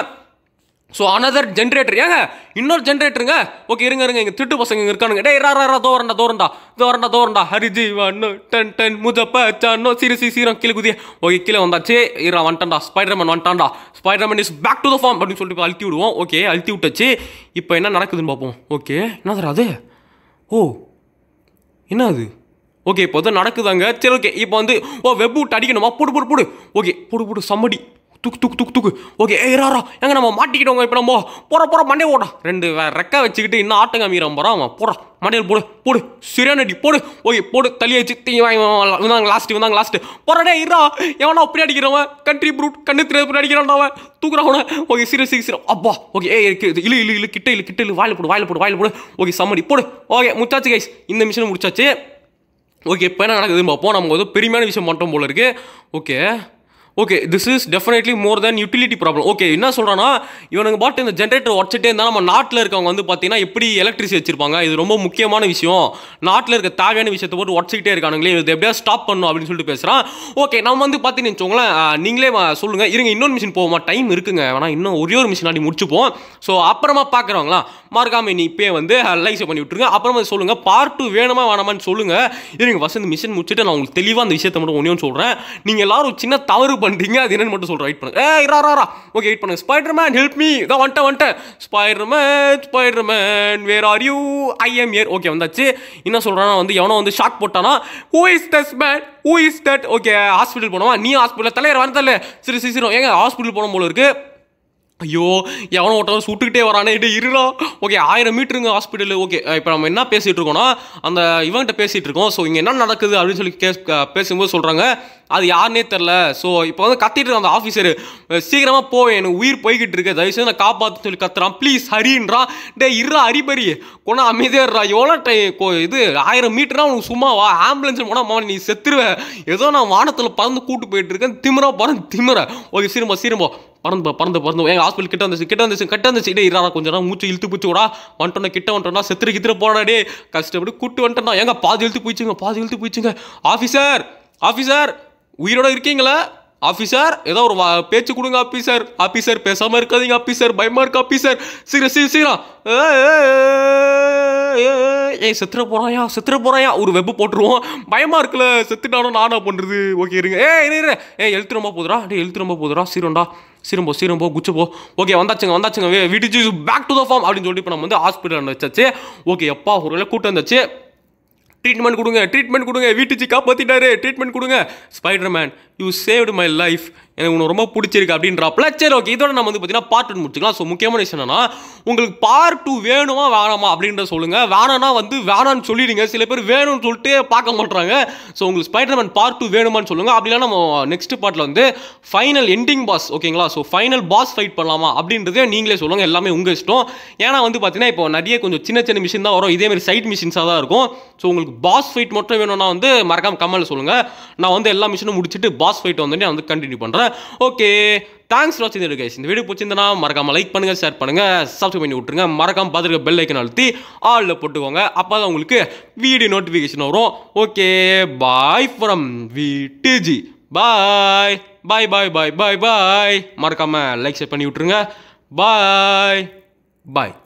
ஸோ அனதர் ஜென்ரேட்டர் ஏங்க இன்னொரு ஜென்ரேட்டருங்க ஓகே இருங்க இருங்க இங்கே திட்டு பசங்க இங்கே இருக்கானுங்க டே ரா இரா தோரண்டா தோரண்டா தோரண்டா தோரண்டா ஹரிஜீவானு டன் டன் முதப்ப சானோ சிறு சி சீரம் கிழகுதி ஓகே கீழே வந்தாச்சு இரா வந்துட்டான்டா ஸ்பைடர்மேன் வந்துட்டான்டா Spiderman is back to the form அப்படின்னு சொல்லிட்டு அழுத்தி விடுவோம் ஓகே அழுத்தி விட்டாச்சு இப்போ என்ன நடக்குதுன்னு பார்ப்போம் ஓகே என்ன அது ஓ என்ன அது ஓகே இப்போ தான் நடக்குதாங்க சரி ஓகே இப்போ வந்து ஓ வெப் அடிக்கணுமா போடு போடு போடு ஓகே போடு போடு சம்மடி துக்கு துக்கு துக்கு துக்கு ஓகே ராரா எங்க நம்ம மாட்டிக்கிட்டோங்க இப்போ நம்ம போற போற மண்டே ஓடா ரெண்டு ரெக்க வச்சுக்கிட்டு இன்னும் ஆட்டம் காமிக்கிறான் போறா அவன் போடா மண்டையில் போடு போடு சரியான அடி போடு ஓகே போடு தள்ளி வச்சு தீங்க வாங்கி வந்தாங்க லாஸ்ட்டு வந்தாங்க லாஸ்ட்டு போறாடே இரா எவனா அப்படி அடிக்கிறவன் கண்ட்ரி ப்ரூட் கண்ணு திரு அப்படி அடிக்கிறான்டா அவன் தூக்குறவன ஓகே சீர சிறு சீரம் அப்பா ஓகே ஏ இருக்கு இழு இழு இழு கிட்ட இழு கிட்ட இழு வாயில் போடு வாயில் போடு வாயில் போடு ஓகே சம்மடி போடு ஓகே முச்சாச்சு கைஸ் இந்த மிஷினை முடிச்சாச்சு ஓகே இப்போ என்ன நடக்குதுன்னு பார்ப்போம் நமக்கு வந்து பெருமையான விஷயம் பண்ணுறோம் போல இருக்குது okay okay this is definitely more than utility problem okay என்ன சொல்கிறான்னா இவனுக்கு பாட்டு இந்த ஜென்ரேட்டர் உடச்சிட்டே இருந்தால் நம்ம நாட்டில் இருக்கவங்க வந்து பார்த்தீங்கன்னா எப்படி எலக்ட்ரிசி வச்சிருப்பாங்க இது ரொம்ப முக்கியமான விஷயம் நாட்டில் இருக்க தேவையான விஷயத்தை போட்டு உடச்சிக்கிட்டே இருக்கானுங்களே இது எப்படியா ஸ்டாப் பண்ணும் அப்படின்னு சொல்லிட்டு பேசுகிறான் ஓகே நம்ம வந்து பார்த்தீங்கன்னு வச்சுக்கோங்களேன் நீங்களே சொல்லுங்கள் இருங்க இன்னொரு மிஷின் போவோமா டைம் இருக்குங்க வேணா இன்னும் ஒரே ஒரு மிஷின் ஆடி முடிச்சுப்போம் ஸோ அப்புறமா பார்க்குறவங்களா மார்க்காம நீ இப்போயே வந்து லைக்ஸ் பண்ணி விட்டுருங்க அப்புறமா சொல்லுங்கள் பார்ட் டூ வேணுமா வேணாமான்னு சொல்லுங்கள் இருங்க ஃபஸ்ட் இந்த மிஷின் முடிச்சுட்டு நான் உங்களுக்கு தெளிவாக அந்த விஷயத்தை மட்டும் ஒன்றையும் சொல்கிறேன் நீங்கள் எல்லோரும் சின்ன தவறு பண்ணி பண்ணிட்டீங்க அது என்னன்னு மட்டும் சொல்கிறோம் வெயிட் பண்ணுங்க ஏ ரா ரா ஓகே வெயிட் பண்ணுங்க ஸ்பைடர் மேன் ஹெல்ப் மீ இதான் வந்துட்டேன் வந்துட்டேன் Spider Man Spider Man where are you I am here okay வந்தாச்சு என்ன சொல்கிறானா வந்து எவனோ வந்து ஷாக் போட்டானா who is this man who is that okay hospital போனோமா நீ ஹாஸ்பிட்டல் தலையார் வரதில்ல சரி சரி ஏங்க ஹாஸ்பிட்டல் போன போல இருக்குது ஐயோ எவனோ ஒருத்தவன் சுட்டுக்கிட்டே வரானே இருடா ஓகே ஆயிரம் மீட்டருங்க ஹாஸ்பிட்டலு ஓகே இப்போ நம்ம என்ன பேசிகிட்டு இருக்கோம்னா அந்த இவன்கிட்ட பேசிகிட்டு இருக்கோம் ஸோ இங்கே என்ன நடக்குது அப்படின்னு சொல்லி கேஸ் பேசும்போது சொல்கிறாங்க அது யாருனே தெரில ஸோ இப்போ வந்து கத்திட்டு அந்த ஆஃபீஸர் சீக்கிரமாக போவேன் எனக்கு உயிர் போய்கிட்டு இருக்கு தயவுசெய்து நான் காப்பாற்றுன்னு சொல்லி கத்துறான் ப்ளீஸ் ஹரின்றான் டே இருறா ஹரிபரி கொண்டா அமைதியாடுறா எவ்வளோ டை இது ஆயிரம் மீட்டர்னா உனக்கு சும்மா வா ஆம்புலன்ஸ் போனால் மாவன் நீ செத்துருவேன் ஏதோ நான் வானத்தில் பறந்து கூட்டு போயிட்டு இருக்கேன் திமிரா பறந்து திமிர ஓகே சிரும்போ சிரும்போ பறந்து பறந்து பறந்து எங்கள் ஹாஸ்பிட்டல் கிட்ட வந்துச்சு கிட்ட வந்துச்சு கிட்ட வந்துச்சு இடே இறாரா கொஞ்சம் நேரம் மூச்சு இழுத்து பிடிச்சி விடா வந்துட்டோன்னா கிட்ட வந்துட்டோம் செத்துரு கித்திர போனாடே கஷ்டப்பட்டு கூட்டு வந்துட்டோம்னா எங்கள் பாதி இழுத்து போயிச்சுங்க பாதி இழுத்து போயிச்சுங்க ஆஃபீஸர் ஆஃபீஸர் உயிரோட இருக்கீங்களா ஆஃபீஸர் ஏதோ ஒரு பேச்சு கொடுங்க ஆஃபீஸர் ஆஃபீஸர் பேசாமல் இருக்காதீங்க ஆஃபீஸர் பயமாக இருக்கு ஆஃபீஸர் சீக்கிரம் சீ சீக்கிரம் ஏய் செத்துற போகிறாயா செத்துற போகிறாயா ஒரு வெப்பு போட்டுருவோம் பயமாக இருக்குல்ல செத்துட்டானோ நானா பண்ணுறது ஓகே இருங்க ஏ இரு ஏ எழுத்து ரொம்ப போதுடா டே எழுத்து ரொம்ப போதுடா சீரோண்டா சீரும்போ சீரும்போ குச்சுப்போ ஓகே வந்தாச்சுங்க வந்தாச்சுங்க வீட்டு is back to the form அப்படின்னு சொல்லிட்டு இப்போ நம்ம வந்து ஹாஸ்பிட்டல் வச்சாச்சு ஓகே எப்பா ஒரு வேலை கூட்டம் வந்தாச்சு ட்ரீட்மெண்ட் கொடுங்க ட்ரீட்மெண்ட் கொடுங்க வீட்டுச்சு காப்பாற்றிட்டாரு ட்ரீட்மெண்ட் கொடுங்க Spider Man you saved my life எனக்கு உனக்கு ரொம்ப பிடிச்சிருக்கு அப்படின்றாப்ல சரி ஓகே இதோட நம்ம வந்து பார்த்தீங்கன்னா பார்ட் ஒன் முடிச்சுக்கலாம் ஸோ முக்கியமான விஷயம் என்னன்னா உங்களுக்கு பார்ட் டூ வேணுமா வேணாமா அப்படின்றத சொல்லுங்கள் வேணாம்னா வந்து வேணான்னு சொல்லிடுங்க சில பேர் வேணும்னு சொல்லிட்டு பார்க்க மாட்டுறாங்க ஸோ உங்களுக்கு ஸ்பைடர்மேன் பார்ட் டூ வேணுமான்னு சொல்லுங்கள் அப்படின்னா நம்ம நெக்ஸ்ட் பார்ட்டில் வந்து ஃபைனல் எண்டிங் பாஸ் ஓகேங்களா ஸோ ஃபைனல் பாஸ் ஃபைட் பண்ணலாமா அப்படின்றதே நீங்களே சொல்லுங்கள் எல்லாமே உங்கள் இஷ்டம் ஏன்னா வந்து பார்த்தீங்கன்னா இப்போ நிறைய கொஞ்சம் சின்ன சின்ன மிஷின் தான் வரும் இதேமாரி சைட் மிஷின்ஸாக தான் இருக்கும் ஸோ உங்களுக்கு பாஸ் ஃபைட் மட்டும் வேணும்னா வந்து மறக்காமல் கமெண்ட்டில் சொல்லுங்கள் நான் வந்து எல்லா மிஷினும் முடிச்சுட்டு பாஸ் பாஸ் ஃபைட் வந்து நான் வந்து கண்டினியூ பண்ணுறேன் ஓகே தேங்க்ஸ் ஃபார் வாட்சிங் கைஸ் இந்த வீடியோ பிடிச்சிருந்தனா மறக்காமல் லைக் பண்ணுங்கள் ஷேர் பண்ணுங்கள் சப்ஸ்கிரைப் பண்ணி விட்ருங்க மறக்காமல் பார்த்துருக்க பெல் ஐக்கன் அழுத்தி ஆளில் போட்டுக்கோங்க அப்போ தான் உங்களுக்கு வீடியோ நோட்டிஃபிகேஷன் வரும் okay bye from VDG bye bye bye bye bye bye மறக்காமல் லைக் ஷேர் பண்ணி விட்ருங்க பாய் பாய்